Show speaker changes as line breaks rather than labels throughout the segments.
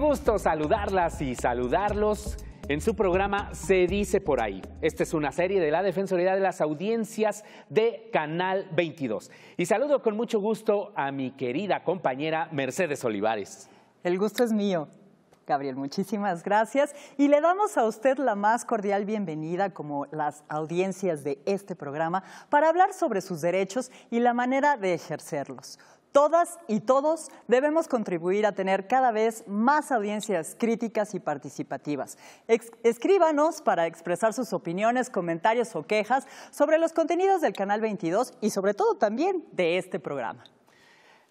gusto saludarlas y saludarlos en su programa Se dice por ahí. Esta es una serie de la Defensoría de las Audiencias de Canal 22. Y saludo con mucho gusto a mi querida compañera Mercedes
Olivares. El gusto es mío. Gabriel, muchísimas gracias. Y le damos a usted la más cordial bienvenida, como las audiencias de este programa, para hablar sobre sus derechos y la manera de ejercerlos. Todas y todos debemos contribuir a tener cada vez más audiencias críticas y participativas. escríbanos para expresar sus opiniones, comentarios o quejas sobre los contenidos del Canal 22 y sobre todo también de este programa.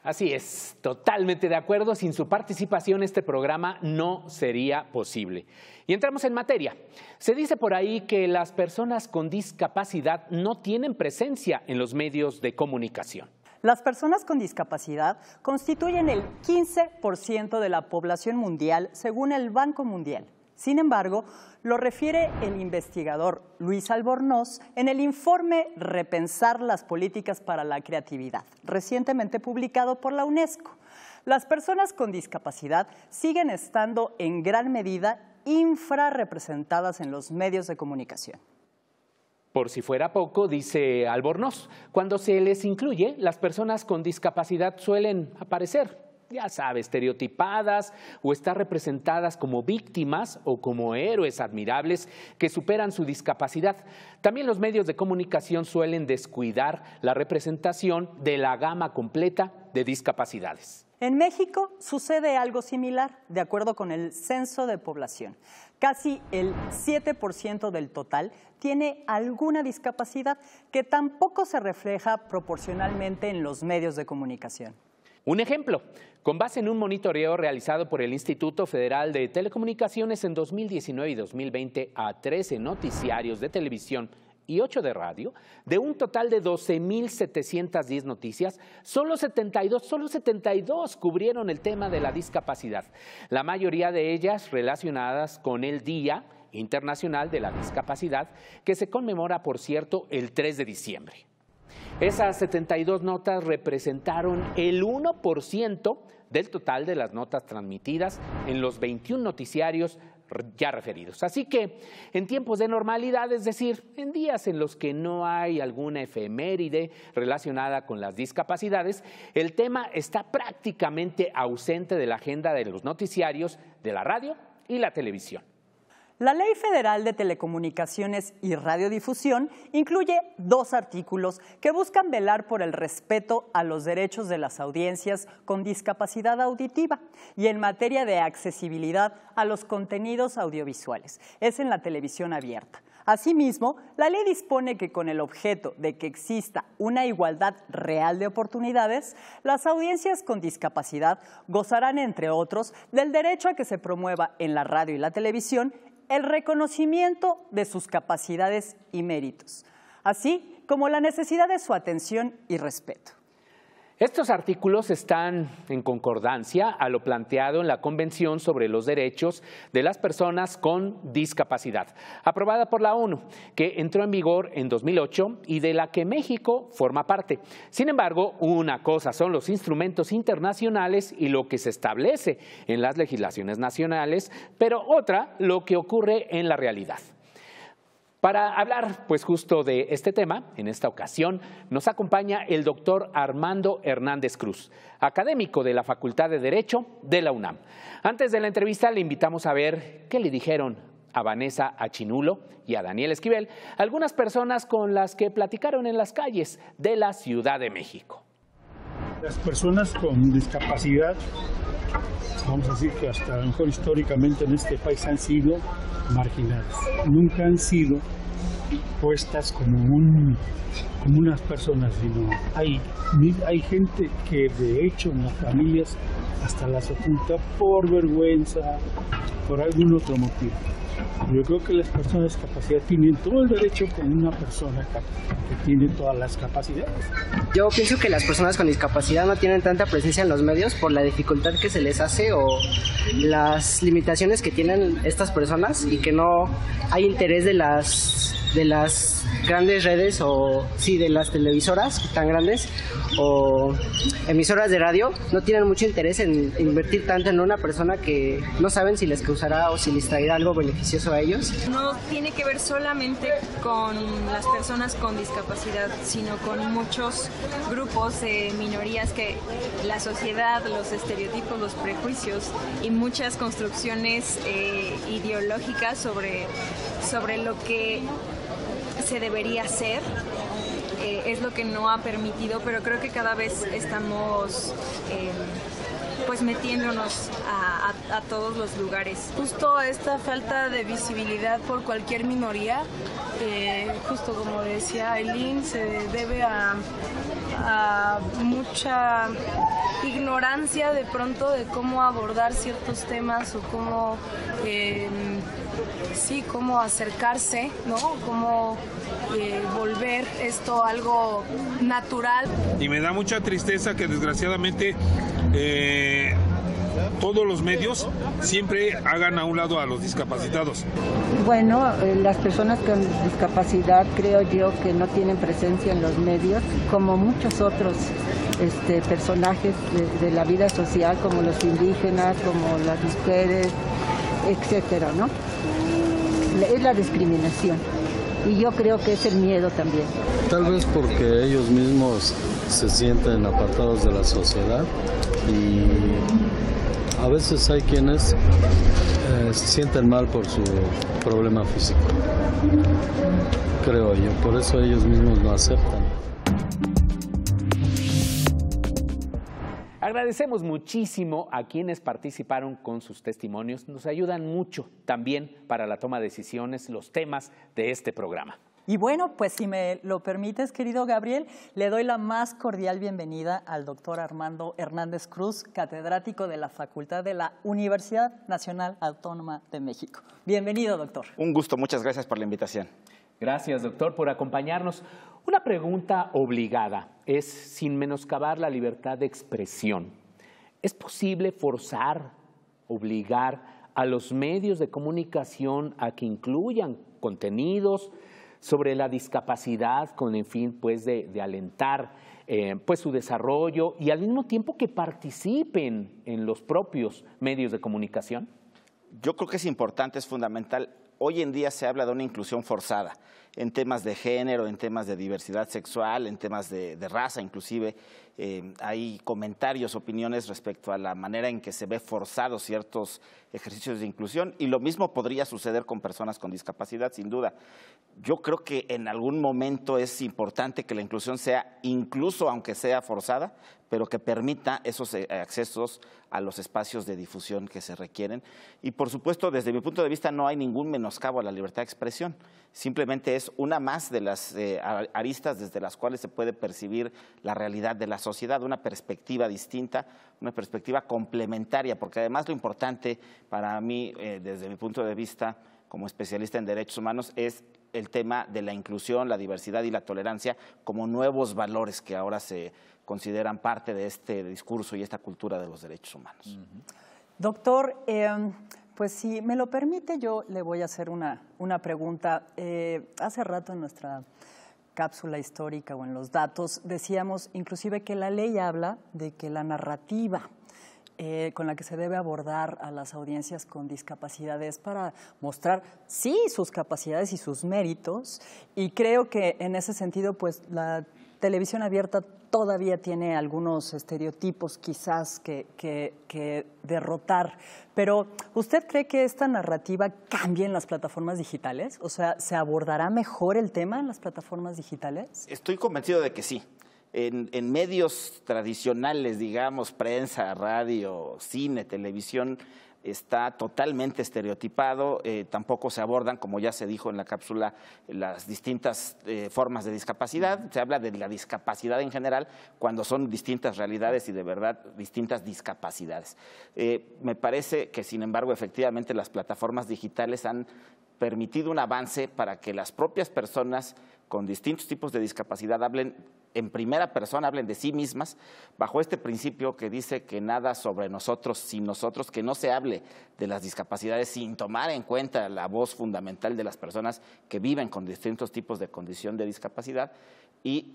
Así es, totalmente de acuerdo. Sin su participación este programa no sería posible. Y entramos en materia. Se dice por ahí que las personas con discapacidad no tienen presencia en los medios de comunicación.
Las personas con discapacidad constituyen el 15% de la población mundial, según el Banco Mundial. Sin embargo, lo refiere el investigador Luis Albornoz en el informe Repensar las políticas para la creatividad, recientemente publicado por la UNESCO. Las personas con discapacidad siguen estando en gran medida infrarrepresentadas en los medios de comunicación.
Por si fuera poco, dice Albornoz, cuando se les incluye, las personas con discapacidad suelen aparecer, ya sabe, estereotipadas o estar representadas como víctimas o como héroes admirables que superan su discapacidad. También los medios de comunicación suelen descuidar la representación de la gama completa de discapacidades.
En México sucede algo similar, de acuerdo con el Censo de Población. Casi el 7% del total tiene alguna discapacidad que tampoco se refleja proporcionalmente en los medios de comunicación. Un ejemplo, con base en un
monitoreo realizado por el Instituto Federal de Telecomunicaciones en 2019 y 2020 a 13 noticiarios de televisión y 8 de radio, de un total de 12.710 noticias, solo 72, solo 72 cubrieron el tema de la discapacidad, la mayoría de ellas relacionadas con el Día Internacional de la Discapacidad, que se conmemora, por cierto, el 3 de diciembre. Esas 72 notas representaron el 1% del total de las notas transmitidas en los 21 noticiarios ya referidos. Así que en tiempos de normalidad, es decir, en días en los que no hay alguna efeméride relacionada con las discapacidades, el tema está prácticamente ausente
de la agenda de los noticiarios de la radio y la televisión. La Ley Federal de Telecomunicaciones y Radiodifusión incluye dos artículos que buscan velar por el respeto a los derechos de las audiencias con discapacidad auditiva y en materia de accesibilidad a los contenidos audiovisuales. Es en la televisión abierta. Asimismo, la ley dispone que con el objeto de que exista una igualdad real de oportunidades, las audiencias con discapacidad gozarán, entre otros, del derecho a que se promueva en la radio y la televisión el reconocimiento de sus capacidades y méritos, así como la necesidad de su atención y respeto. Estos artículos están en concordancia a
lo planteado en la Convención sobre los Derechos de las Personas con Discapacidad, aprobada por la ONU, que entró en vigor en 2008 y de la que México forma parte. Sin embargo, una cosa son los instrumentos internacionales y lo que se establece en las legislaciones nacionales, pero otra lo que ocurre en la realidad. Para hablar, pues justo de este tema, en esta ocasión nos acompaña el doctor Armando Hernández Cruz, académico de la Facultad de Derecho de la UNAM. Antes de la entrevista le invitamos a ver qué le dijeron a Vanessa Achinulo y a Daniel Esquivel, algunas personas con las que platicaron en las calles de la Ciudad de México.
Las personas con discapacidad, vamos a decir que hasta a lo mejor históricamente en este país han sido marginadas, nunca han sido puestas como, como unas personas, sino hay, hay gente que de hecho en las familias hasta las oculta por vergüenza, por algún otro motivo. Yo creo que las personas con discapacidad tienen todo el derecho con una persona que tiene todas las capacidades. Yo pienso que las personas con discapacidad no tienen tanta presencia en los medios por la dificultad que se les hace o las limitaciones que tienen estas personas y que no hay interés de las de las grandes redes o sí, de las televisoras tan grandes o emisoras de radio no tienen mucho interés en invertir tanto en una persona que no saben si les causará o si les traerá algo beneficioso a ellos. No
tiene que ver solamente con las personas con discapacidad, sino con muchos grupos, minorías que la sociedad, los estereotipos, los prejuicios y muchas construcciones eh, ideológicas sobre, sobre lo que se debería hacer. Eh, es lo que no ha permitido, pero creo que cada vez estamos eh, pues metiéndonos a, todos los lugares. Justo esta falta de visibilidad por
cualquier minoría, eh, justo como decía Aileen, se debe a, mucha ignorancia de pronto de cómo abordar ciertos temas o cómo sí, cómo acercarse, ¿no? Cómo eh, volver esto algo
natural.
Y me da mucha tristeza que desgraciadamente eh, todos los medios siempre hagan a un lado a los discapacitados.
Bueno, eh, las personas con discapacidad creo yo que no tienen presencia en los medios, como muchos otros este, personajes de, de la vida social, como los indígenas, como las mujeres, etcétera, ¿no? es la discriminación. Y yo creo que es el miedo también.
Tal vez porque ellos mismos se sienten apartados de la sociedad y a veces hay quienes eh, se sienten mal por su problema físico, creo yo, por eso ellos mismos no aceptan.
Agradecemos muchísimo a quienes participaron con sus testimonios. Nos ayudan mucho también para la toma de decisiones, los temas de este programa.
Y bueno, pues si me lo permites, querido Gabriel, le doy la más cordial bienvenida al doctor Armando Hernández Cruz, catedrático de la Facultad de la Universidad Nacional Autónoma de México. Bienvenido, doctor.
Un gusto, muchas gracias por la invitación. Gracias, doctor, por acompañarnos. Una pregunta obligada es, sin menoscabar la libertad de expresión, ¿es posible forzar, obligar a los medios de comunicación a que incluyan contenidos sobre la discapacidad con el fin pues, de, alentar eh, pues, su desarrollo y al mismo tiempo que participen en los propios medios de comunicación? Yo creo que es importante, es fundamental. Hoy en día se
habla de una inclusión forzada en temas de género, en temas de diversidad sexual, en temas de, raza inclusive. Eh, hay comentarios, opiniones respecto a la manera en que se ve forzado ciertos ejercicios de inclusión y lo mismo podría suceder con personas con discapacidad, sin duda. Yo creo que en algún momento es importante que la inclusión sea, incluso aunque sea forzada, pero que permita esos eh, accesos a los espacios de difusión que se requieren. Y por supuesto, desde mi punto de vista, no hay ningún menoscabo a la libertad de expresión. Simplemente es una más de las eh, aristas desde las cuales se puede percibir la realidad de la sociedad, una perspectiva distinta, una perspectiva complementaria, porque además lo importante para mí, eh, desde mi punto de vista como especialista en derechos humanos, es el tema de la inclusión, la diversidad y la tolerancia como nuevos valores que ahora se consideran parte de este discurso y esta cultura de los derechos humanos.
Doctor, em, pues si me lo permite, yo le voy a hacer una, pregunta. Eh, hace rato en nuestra cápsula histórica o en los datos, decíamos inclusive que la ley habla de que la narrativa eh, con la que se debe abordar a las audiencias con discapacidades para mostrar, sí, sus capacidades y sus méritos. Y creo que en ese sentido, pues la televisión abierta todavía tiene algunos estereotipos quizás que, derrotar, pero ¿usted cree que esta narrativa cambie en las plataformas digitales? O sea, ¿se abordará mejor el tema en las plataformas digitales?
Estoy convencido de que sí. en medios tradicionales, digamos, prensa, radio, cine, televisión, está totalmente estereotipado, eh, tampoco se abordan, como ya se dijo en la cápsula, las distintas eh, formas de discapacidad, se habla de la discapacidad en general cuando son distintas realidades y de verdad distintas discapacidades. Eh, me parece que, sin embargo, efectivamente las plataformas digitales han permitido un avance para que las propias personas con distintos tipos de discapacidad hablen en primera persona hablen de sí mismas bajo este principio que dice que nada sobre nosotros sin nosotros, que no se hable de las discapacidades sin tomar en cuenta la voz fundamental de las personas que viven con distintos tipos de condición de discapacidad y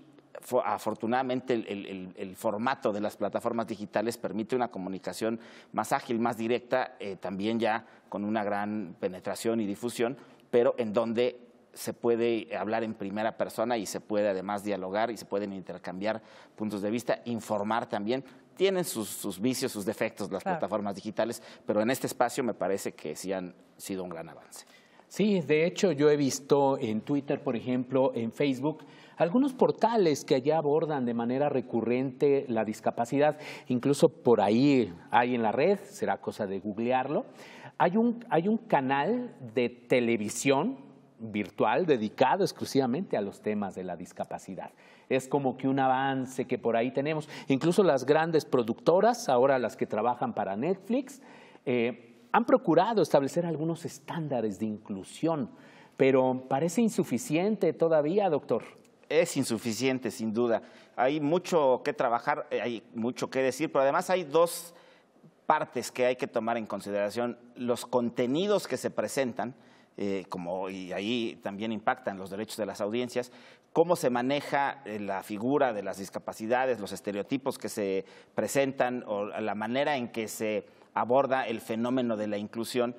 afortunadamente el, formato de las plataformas digitales permite una comunicación más ágil, más directa, eh, también ya con una gran penetración y difusión, pero en donde se puede hablar en primera persona y se puede además dialogar y se pueden intercambiar puntos de vista, informar también. Tienen sus, vicios, sus defectos las plataformas
digitales, pero en este espacio me parece que sí han sido un gran avance. Sí, de hecho yo he visto en Twitter, por ejemplo, en Facebook, algunos portales que allá abordan de manera recurrente la discapacidad. Incluso por ahí hay en la red, será cosa de googlearlo. Hay un, hay un canal de televisión virtual dedicado exclusivamente a los temas de la discapacidad. Es como que un avance que por ahí tenemos. Incluso las grandes productoras, ahora las que trabajan para Netflix, eh, han procurado establecer algunos estándares de inclusión, pero parece insuficiente todavía, doctor. Es insuficiente, sin duda.
Hay mucho que trabajar, eh, hay mucho que decir, pero además hay dos partes que hay que tomar en consideración. Los contenidos que se presentan, eh, y ahí también impactan los derechos de las audiencias, cómo se maneja eh, la figura de las discapacidades, los estereotipos que se presentan o la manera en que se aborda el fenómeno de la inclusión,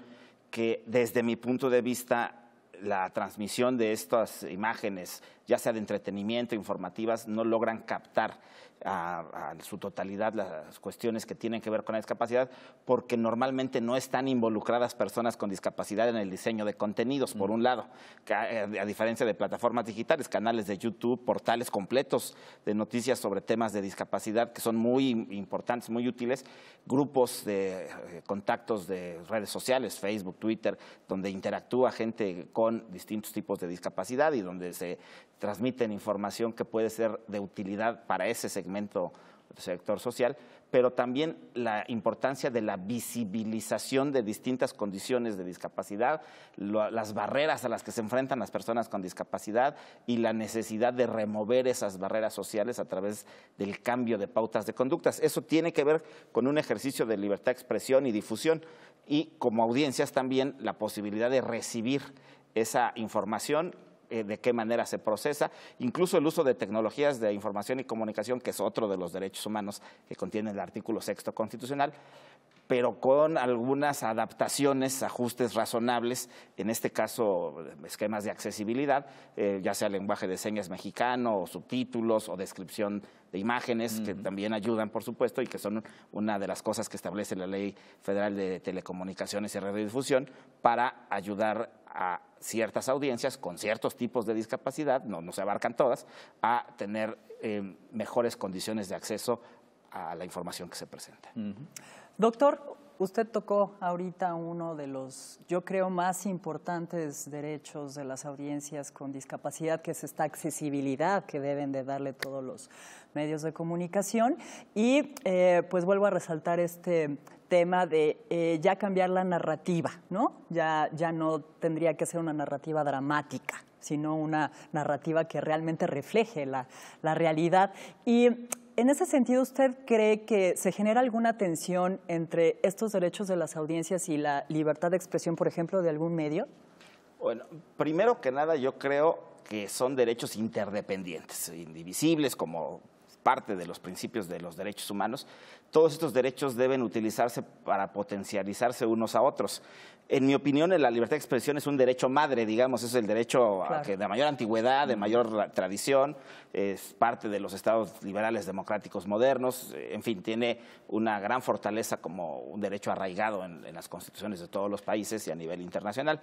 que desde mi punto de vista la transmisión de estas imágenes ya sea de entretenimiento, informativas, no logran captar a, su totalidad las cuestiones que tienen que ver con la discapacidad, porque normalmente no están involucradas personas con discapacidad en el diseño de contenidos, por un lado, eh, a diferencia de plataformas digitales, canales de YouTube, portales completos de noticias sobre temas de discapacidad que son muy importantes, muy útiles, grupos de eh, contactos de redes sociales, Facebook, Twitter, donde interactúa gente con distintos tipos de discapacidad y donde se transmiten información que puede ser de utilidad para ese segmento sector social, pero también la importancia de la visibilización de distintas condiciones de discapacidad, las barreras a las que se enfrentan las personas con discapacidad y la necesidad de remover esas barreras sociales a través del cambio de pautas de conductas. Eso tiene que ver con un ejercicio de libertad de expresión y difusión y como audiencias también la posibilidad de recibir esa información eh, de qué manera se procesa, incluso el uso de tecnologías de información y comunicación, que es otro de los derechos humanos que contiene el artículo sexto constitucional, pero con algunas adaptaciones, ajustes razonables, en este caso esquemas de accesibilidad, eh, ya sea lenguaje de señas mexicano, o subtítulos o descripción de imágenes, que también ayudan, por supuesto, y que son una de las cosas que establece la Ley Federal de Telecomunicaciones y Radiodifusión para ayudar a ciertas audiencias con ciertos tipos de discapacidad, no, no se abarcan todas, a tener eh, mejores condiciones de acceso a la información que se presenta.
Doctor, Usted tocó ahorita uno de los, yo creo, más importantes derechos de las audiencias con discapacidad, que es esta accesibilidad que deben de darle todos los medios de comunicación. Y eh, pues vuelvo a resaltar este tema de eh, ya cambiar la narrativa, ¿no? Ya, ya no tendría que ser una narrativa dramática, sino una narrativa que realmente refleje la, la realidad. Y en ese sentido, ¿usted cree que se genera alguna tensión entre estos derechos de las audiencias y la libertad de expresión, por ejemplo, de algún medio?
Bueno, primero que nada, yo creo que son derechos interdependientes, indivisibles como parte de los principios de los derechos humanos, todos estos derechos deben utilizarse para potencializarse unos a otros en mi opinión, la libertad de expresión es un derecho madre, digamos, es el derecho de mayor antigüedad, de mayor tradición, es parte de los estados liberales democráticos modernos, en fin, tiene una gran fortaleza como un derecho arraigado en, las constituciones de todos los países y a nivel internacional.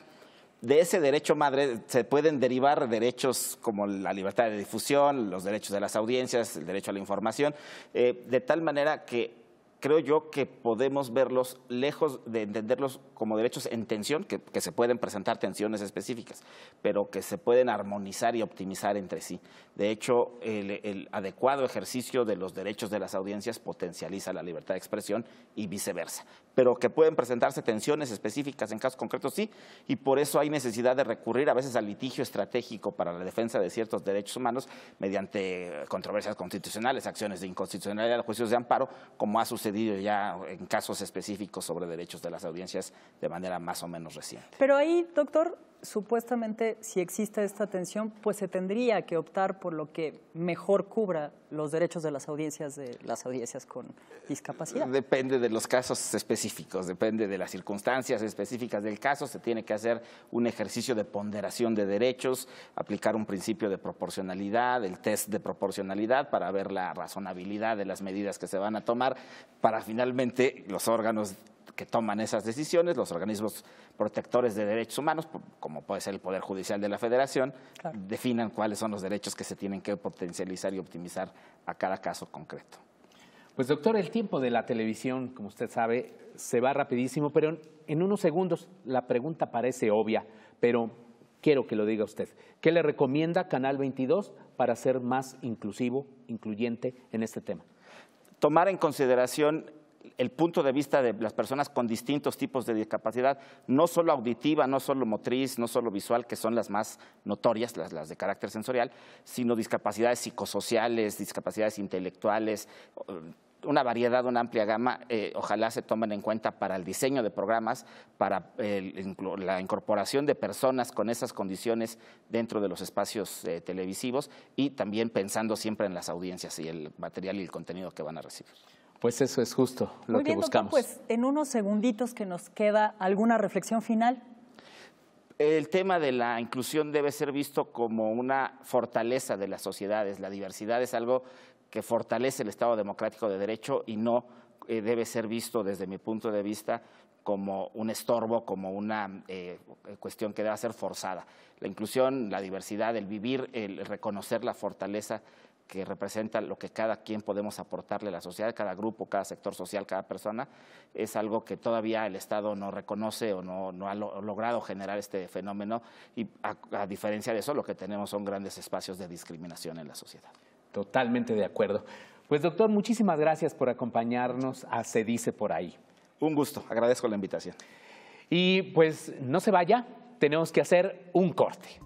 De ese derecho madre se pueden derivar derechos como la libertad de difusión, los derechos de las audiencias, el derecho a la información, eh, de tal manera que creo yo que podemos verlos lejos de entenderlos como derechos en tensión, que, se pueden presentar tensiones específicas, pero que se pueden armonizar y optimizar entre sí. De hecho, el, adecuado ejercicio de los derechos de las audiencias potencializa la libertad de expresión y viceversa pero que pueden presentarse tensiones específicas en casos concretos, sí, y por eso hay necesidad de recurrir a veces al litigio estratégico para la defensa de ciertos derechos humanos mediante controversias constitucionales, acciones de inconstitucionalidad, juicios de amparo, como ha sucedido ya en casos específicos sobre derechos de las audiencias de manera más o menos reciente.
Pero ahí, doctor, supuestamente si existe esta tensión, pues se tendría que optar por lo que mejor cubra los derechos de las audiencias de las audiencias con discapacidad.
Depende de los casos específicos, depende de las circunstancias específicas del caso, se tiene que hacer un ejercicio de ponderación de derechos, aplicar un principio de proporcionalidad, el test de proporcionalidad para ver la razonabilidad de las medidas que se van a tomar para finalmente los órganos que toman esas decisiones, los organismos protectores de derechos humanos, como puede ser el Poder Judicial de la Federación, definan cuáles son los derechos que se tienen que potencializar y optimizar a
cada caso concreto. Pues doctor, el tiempo de la televisión, como usted sabe, se va rapidísimo, pero en unos segundos la pregunta parece obvia, pero quiero que lo diga usted. ¿Qué le recomienda Canal 22 para ser más inclusivo, incluyente en este tema? Tomar en consideración el punto de vista de las personas
con distintos tipos de discapacidad, no solo auditiva, no solo motriz, no solo visual, que son las más notorias, las, de carácter sensorial, sino discapacidades psicosociales, discapacidades intelectuales, una variedad, una amplia gama, eh, ojalá se tomen en cuenta para el diseño de programas, para la incorporación de personas con esas condiciones dentro de los espacios eh, televisivos y también pensando siempre en las audiencias y el material y el contenido que van a recibir. Pues eso es justo lo que buscamos. Doctor,
pues en unos segunditos que nos queda, ¿alguna reflexión final?
El tema de la inclusión debe ser visto como una fortaleza de las sociedades. La diversidad es algo que fortalece el Estado democrático de derecho y no eh, debe ser visto desde mi punto de vista como un estorbo, como una eh, cuestión que debe ser forzada. La inclusión, la diversidad, el vivir, el reconocer la fortaleza que representa lo que cada quien podemos aportarle a la sociedad, cada grupo, cada sector social, cada persona, es algo que todavía el Estado no reconoce o no, ha logrado generar este fenómeno y a,
a diferencia de eso lo que tenemos son grandes espacios de discriminación en la sociedad. Totalmente de acuerdo. Pues doctor, muchísimas gracias por acompañarnos a Se Dice Por Ahí. Un gusto, agradezco la invitación. Y pues no se vaya, tenemos que hacer un corte.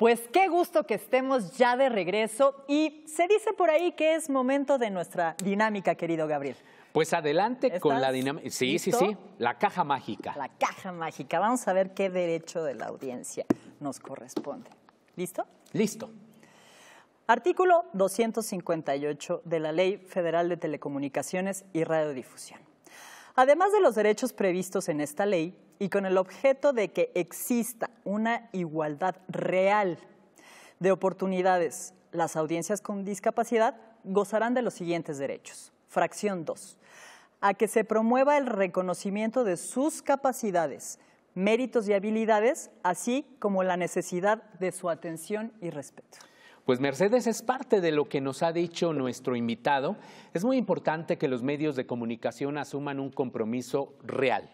Pues qué gusto que estemos ya de regreso y se dice por ahí que es momento de nuestra dinámica, querido Gabriel.
Pues adelante con la dinámica. Sí, sí, sí, la caja
mágica. La caja mágica. Vamos a ver qué derecho de la audiencia nos corresponde. ¿Listo? Listo. Artículo 258 de la Ley Federal de Telecomunicaciones y Radiodifusión. Además de los derechos previstos en esta ley y con el objeto de que exista una igualdad real de oportunidades, las audiencias con discapacidad gozarán de los siguientes derechos. Fracción 2. A que se promueva el reconocimiento de sus capacidades, méritos y habilidades, así como la necesidad de su atención y respeto.
Pues Mercedes es parte de lo que nos ha dicho nuestro invitado. Es muy importante que los medios de comunicación asuman un compromiso real,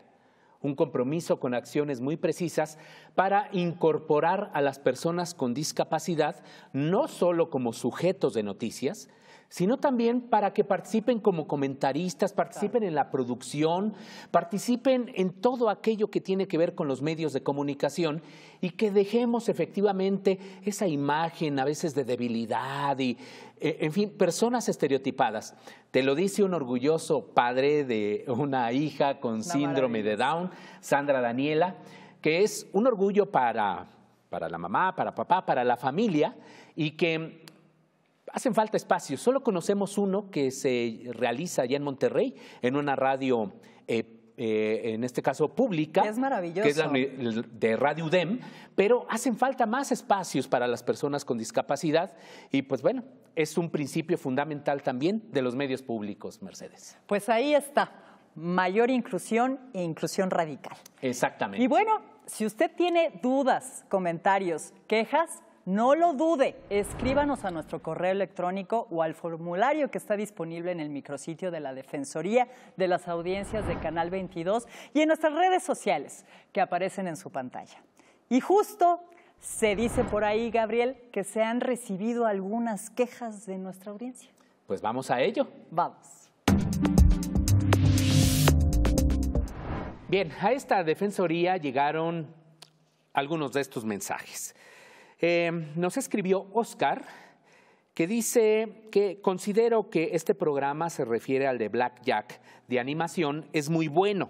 un compromiso con acciones muy precisas para incorporar a las personas con discapacidad no solo como sujetos de noticias, sino también para que participen como comentaristas, participen en la producción, participen en todo aquello que tiene que ver con los medios de comunicación y que dejemos efectivamente esa imagen a veces de debilidad y, eh, en fin, personas estereotipadas. Te lo dice un orgulloso padre de una hija con síndrome de Down, Sandra Daniela, que es un orgullo para la mamá, para papá, para la familia y que Hacen falta espacios. Solo conocemos uno que se realiza allá en Monterrey, en una radio eh, eh, en este caso pública, es maravilloso. que es de Radio UDEM, pero hacen falta más espacios para las personas con discapacidad y pues bueno, es un principio fundamental también de los medios públicos, Mercedes.
Pues ahí está, mayor inclusión e inclusión radical.
Exactamente. Y bueno,
si usted tiene dudas, comentarios, quejas, no lo dude, escríbanos a nuestro correo electrónico o al formulario que está disponible en el micrositio de la Defensoría de las Audiencias de Canal 22 y en nuestras redes sociales que aparecen en su pantalla. Y justo se dice por ahí, Gabriel, que se han recibido algunas quejas de nuestra audiencia.
Pues vamos a ello. Vamos. Bien, a esta defensoría llegaron algunos de estos mensajes. Eh, nos escribió Oscar, que dice que considero que este programa se refiere al de Blackjack de animación, es muy bueno.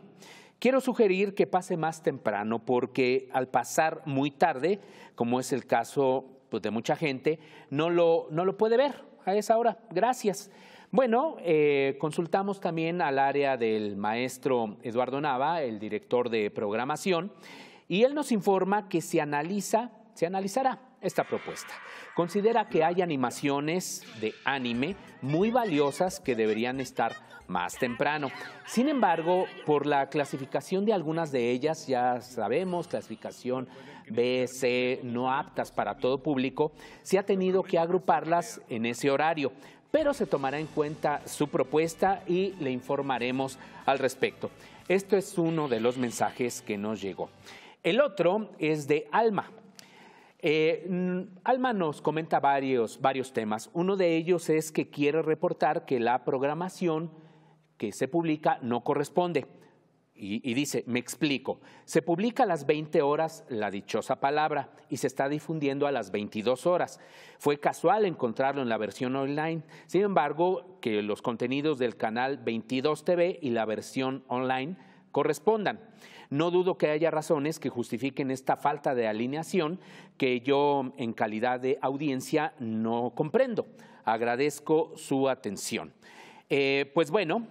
Quiero sugerir que pase más temprano porque al pasar muy tarde, como es el caso pues, de mucha gente, no lo, puede ver a esa hora. Gracias. Bueno, eh, consultamos también al área del maestro Eduardo Nava, el director de programación, y él nos informa que se analiza se analizará esta propuesta. Considera que hay animaciones de anime muy valiosas que deberían estar más temprano. Sin embargo, por la clasificación de algunas de ellas, ya sabemos, clasificación B, C, no aptas para todo público, se ha tenido que agruparlas en ese horario, pero se tomará en cuenta su propuesta y le informaremos al respecto. Esto es uno de los mensajes que nos llegó. El otro es de Alma. Eh, Alma nos comenta varios, temas. Uno de ellos es que quiere reportar que la programación que se publica no corresponde. Y, y, dice, me explico, se publica a las 20 horas la dichosa palabra y se está difundiendo a las 22 horas. Fue casual encontrarlo en la versión online, sin embargo, que los contenidos del canal 22 TV y la versión online correspondan. No dudo que haya razones que justifiquen esta falta de alineación que yo en calidad de audiencia no comprendo. Agradezco su atención. Eh, pues bueno,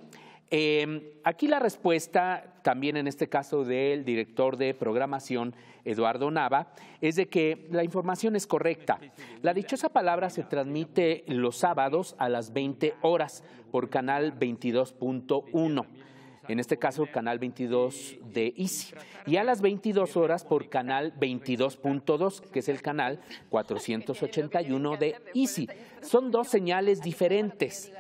em, aquí la respuesta, también en este caso del director de programación, Eduardo Nava, es de que la información es correcta. La dichosa palabra se transmite los sábados a las 20 horas por canal 22.1 en este caso Canal 22 de Easy. y a las 22 horas por Canal 22.2, que es el canal 481 de Easy. Son dos señales diferentes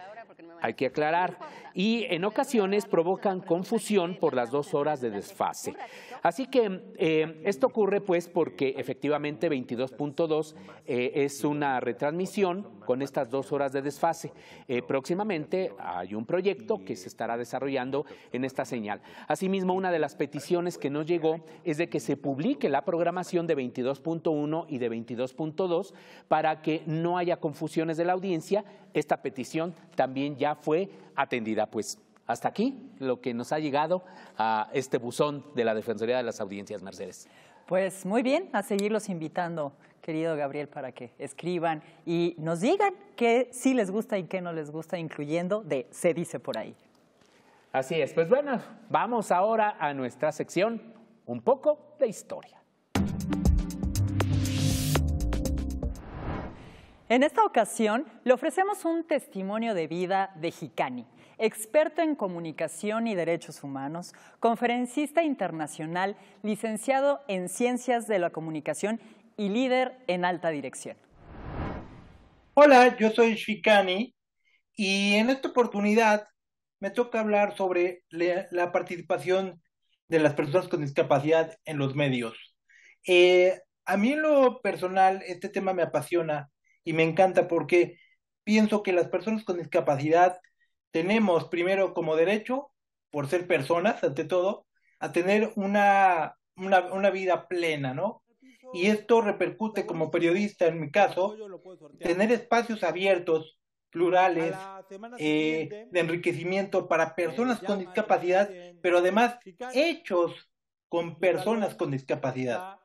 hay que aclarar y en ocasiones provocan confusión por las dos horas de desfase. Así que eh, esto ocurre pues porque efectivamente 22.2 eh, es una retransmisión con estas dos horas de desfase. Eh, próximamente hay un proyecto que se estará desarrollando en esta señal. Asimismo, una de las peticiones que nos llegó es de que se publique la programación de 22.1 y de 22.2 para que no haya confusiones de la audiencia. Esta petición también ya fue atendida. Pues hasta aquí lo que nos ha llegado a este buzón de la Defensoría de las Audiencias, Mercedes.
Pues muy bien, a seguirlos invitando, querido Gabriel, para que escriban y nos digan qué sí les gusta y qué no les gusta, incluyendo de Se dice por ahí.
Así es, pues bueno, vamos ahora a nuestra
sección, un poco de historia. En esta ocasión le ofrecemos un testimonio de vida de Hikani, experto en comunicación y derechos humanos, conferencista internacional, licenciado en ciencias de la comunicación y líder en alta
dirección. Hola, yo soy Hikani y en esta oportunidad me toca hablar sobre la participación de las personas con discapacidad en los medios. Eh, a mí en lo personal este tema me apasiona y me encanta porque pienso que las personas con discapacidad tenemos primero como derecho, por ser personas ante todo, a tener una, una, una vida plena, ¿no? Y esto repercute como periodista, en mi caso, tener espacios abiertos, plurales, eh, de enriquecimiento para personas con discapacidad, pero además hechos con personas con discapacidad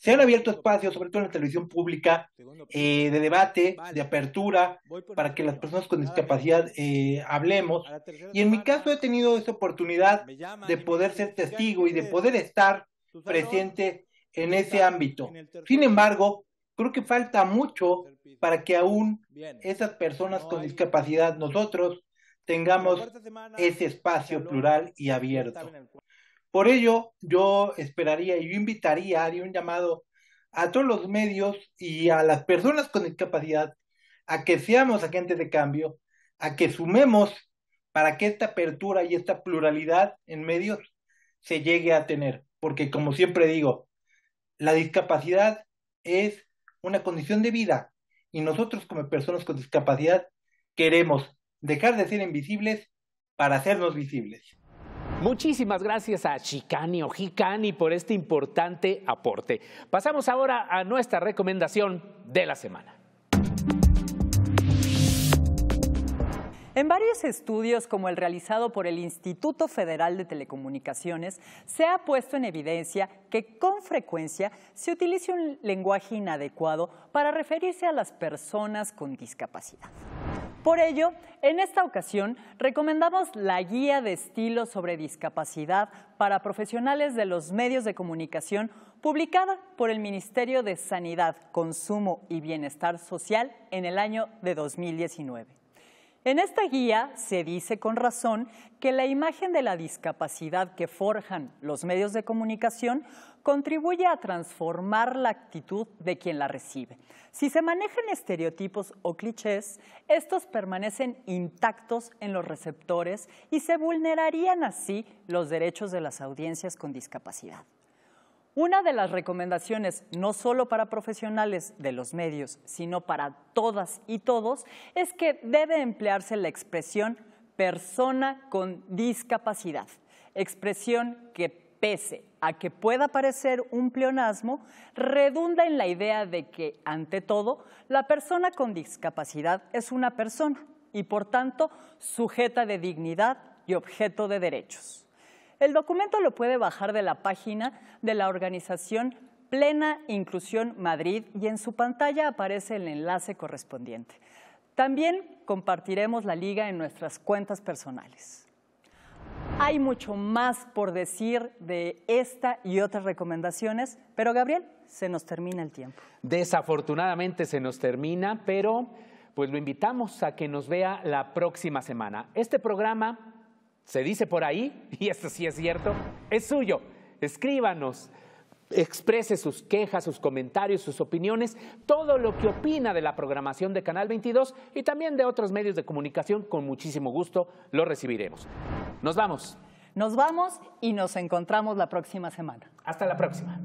se han abierto espacios, sobre todo en la televisión pública, eh, de debate, de apertura, para que las personas con discapacidad eh, hablemos. Y en mi caso he tenido esa oportunidad de poder ser testigo y de poder estar presente en ese ámbito. Sin embargo, creo que falta mucho para que aún esas personas con discapacidad, nosotros, tengamos ese espacio plural y abierto. Por ello, yo esperaría y yo invitaría, haría un llamado a todos los medios y a las personas con discapacidad a que seamos agentes de cambio, a que sumemos para que esta apertura y esta pluralidad en medios se llegue a tener. Porque como siempre digo, la discapacidad es una condición de vida y nosotros como personas con discapacidad queremos dejar de ser invisibles para hacernos visibles. Muchísimas gracias a
Chicani o por este importante aporte. Pasamos ahora a nuestra recomendación
de la semana. En varios estudios, como el realizado por el Instituto Federal de Telecomunicaciones, se ha puesto en evidencia que con frecuencia se utiliza un lenguaje inadecuado para referirse a las personas con discapacidad. Por ello, en esta ocasión recomendamos la guía de estilo sobre discapacidad para profesionales de los medios de comunicación publicada por el Ministerio de Sanidad, Consumo y Bienestar Social en el año de 2019. En esta guía se dice con razón que la imagen de la discapacidad que forjan los medios de comunicación contribuye a transformar la actitud de quien la recibe. Si se manejan estereotipos o clichés, estos permanecen intactos en los receptores y se vulnerarían así los derechos de las audiencias con discapacidad. Una de las recomendaciones, no solo para profesionales de los medios, sino para todas y todos, es que debe emplearse la expresión persona con discapacidad, expresión que pese a que pueda parecer un pleonasmo, redunda en la idea de que, ante todo, la persona con discapacidad es una persona y, por tanto, sujeta de dignidad y objeto de derechos. El documento lo puede bajar de la página de la organización Plena Inclusión Madrid y en su pantalla aparece el enlace correspondiente. También compartiremos la liga en nuestras cuentas personales. Hay mucho más por decir de esta y otras recomendaciones, pero Gabriel, se nos termina el tiempo.
Desafortunadamente se nos termina, pero pues lo invitamos a que nos vea la próxima semana. Este programa se dice por ahí, y esto sí es cierto, es suyo. Escríbanos, exprese sus quejas, sus comentarios, sus opiniones, todo lo que opina de la programación de Canal 22 y también de otros medios de comunicación, con muchísimo gusto lo recibiremos. Nos vamos.
Nos vamos y nos encontramos la próxima semana.
Hasta la próxima.